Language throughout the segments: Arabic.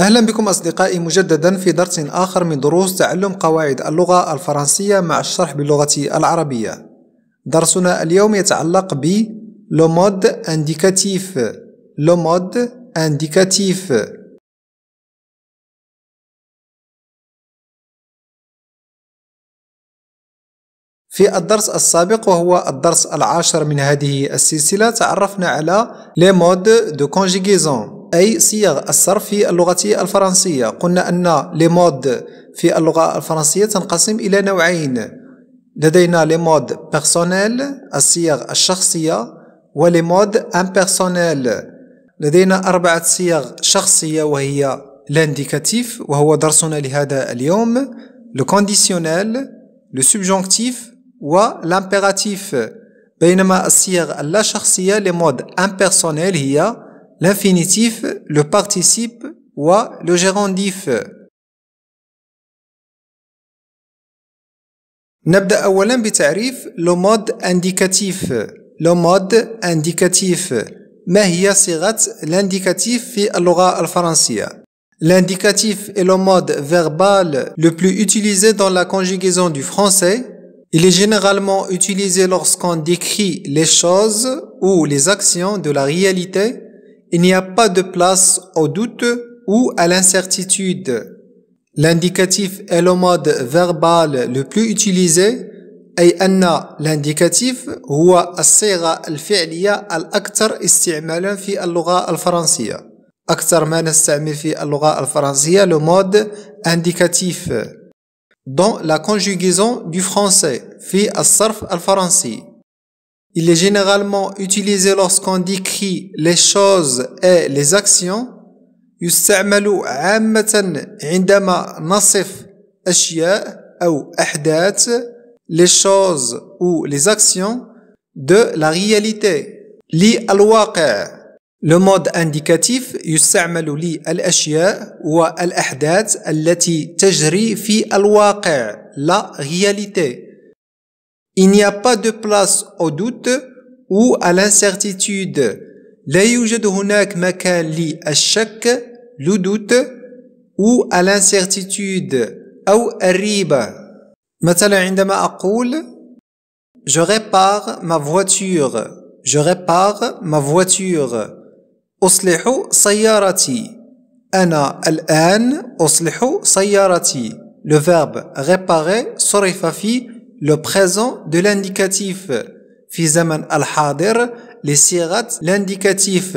أهلا بكم أصدقائي مجددا في درس آخر من دروس تعلم قواعد اللغة الفرنسية مع الشرح باللغة العربية درسنا اليوم يتعلق ب لو مود انديكاتيف لو مود انديكاتيف في الدرس السابق وهو الدرس العاشر من هذه السلسلة تعرفنا على لي مود دو كونجيغيزون أي صيغ الصرف في اللغة الفرنسية قلنا أن لي مود في اللغة الفرنسية تنقسم إلى نوعين لدينا لي مود بيرسونيل الصيغ الشخصية ولي مود امبيرسونيل لدينا أربعة صيغ شخصية وهي لانديكاتيف وهو درسنا لهذا اليوم لو كونديسيونيل لو سبجونكتيف لامبيراتيف بينما الصيغ اللا شخصية لمود امبيرسونيل هي l'infinitif, le participe ou le gérandif. نبدأ أولا بتعريف le mode indicatif. Le mode indicatif. ما هي صيغة l'indicatif في اللغة الفرنسية L'indicatif est le mode verbal le plus utilisé dans la conjugaison du français. Il est généralement utilisé lorsqu'on décrit les choses ou les actions de la réalité il n'y a pas de place au doute ou à l'incertitude. L'indicatif est le mode verbal le plus utilisé et Anna l'indicatif al هو fi al الأكثر al في اللغة الفرنسية أكثر ما al في al الفرنسية le mode indicatif dans la conjugaison du français في al الفرنسي il est généralement utilisé lorsqu'on décrit les choses et les actions. يستعمل عامة عندما نصف أشياء أو أحداث les choses ou les actions de la réalité. الواقع Le mode indicatif يستعمل للأشياء والأحداث التي تجري في الواقع la réalité. Il n'y a pas de place au doute ou à l'incertitude. Layuge dhonak makal li au doute ou à l'incertitude ou a riba. Metallu, quand je répare ma voiture. Je répare ma voiture. Osleho sayarati. Ana an sayarati. Le verbe réparer le présent de l'indicatif في زمن الحاضر لصيغة l'indicatif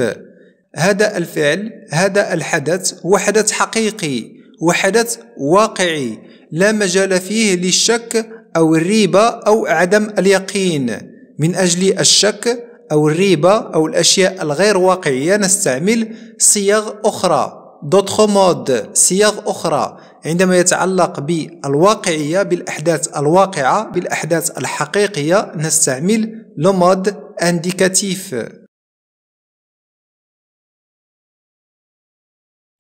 هذا الفعل هذا الحدث هو حدث حقيقي وحدث واقعي لا مجال فيه للشك أو الريبة أو عدم اليقين من أجل الشك أو الريبة أو الأشياء الغير واقعية نستعمل صيغ أخرى دوتخ مود صيغ أخرى عندما يتعلق بالواقعية بالأحداث الواقعة بالأحداث الحقيقية نستعمل لو مود انديكاتيف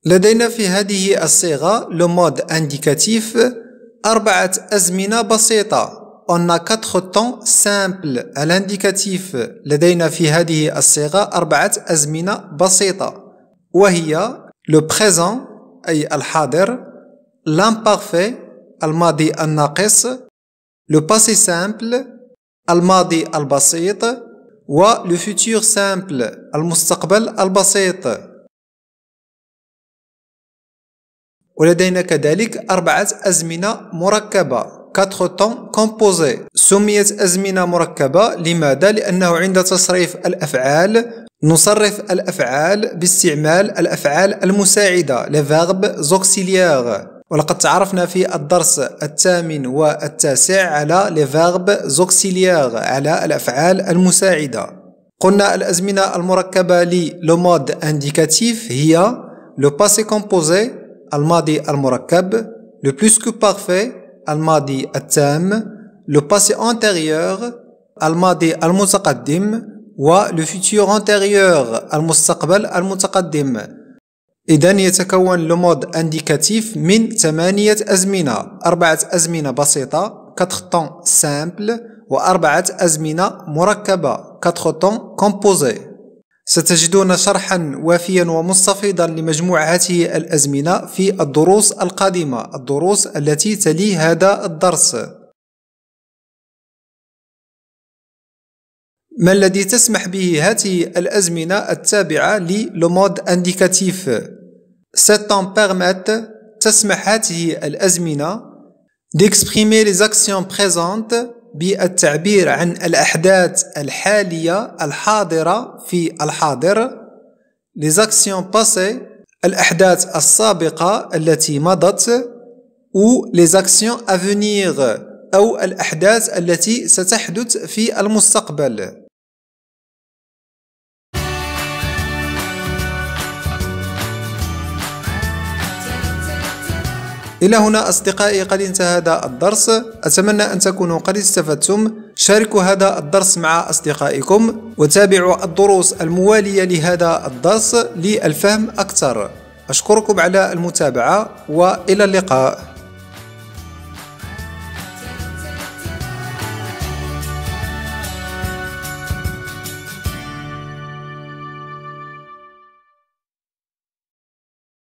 لدينا في هذه الصيغة لو مود انديكاتيف أربعة أزمنة بسيطة On a quatre temps simples à l'indicatif لدينا في هذه الصيغة أربعة أزمنة بسيطة وهي le présent أي الحاضر l'imparfait الماضي الناقص le passé simple الماضي البسيط و le futur simple المستقبل البسيط ولدينا كذلك أربعة أزمنة مركبة quatre temps composés سميت أزمنة مركبة لماذا؟ لأنه عند تصريف الأفعال نصرف الأفعال باستعمال الأفعال المساعدة les زوكسيلياغ ولقد تعرفنا في الدرس الثامن والتاسع على les زوكسيلياغ على الأفعال المساعدة قلنا الأزمنة المركبة ل انديكاتيف هي لو باسي كومبوزي الماضي المركب لو بلوس كو بارفي الماضي التام لو باسي انتيريور الماضي المتقدم ولو futur antérieur المستقبل المتقدم إذا يتكون لو مود انديكاتيف من ثمانية أزمنة أربعة أزمنة بسيطة كاتخ طون سامبل وأربعة أزمنة مركبة كاتخ طون كومبوزي ستجدون شرحا وافيا ومستفيضا لمجموع هذه الأزمنة في الدروس القادمة الدروس التي تلي هذا الدرس ما الذي تسمح به هذه الأزمنة التابعة للمود انديكاتيف ستان permettent تسمح هذه الأزمنة d'exprimer les actions présentes بالتعبير عن الأحداث الحالية الحاضرة في الحاضر les actions passées الأحداث السابقة التي مضت ou les actions à venir أو الأحداث التي ستحدث في المستقبل إلى هنا أصدقائي قد انتهى هذا الدرس أتمنى أن تكونوا قد استفدتم شاركوا هذا الدرس مع أصدقائكم وتابعوا الدروس الموالية لهذا الدرس للفهم أكثر أشكركم على المتابعة وإلى اللقاء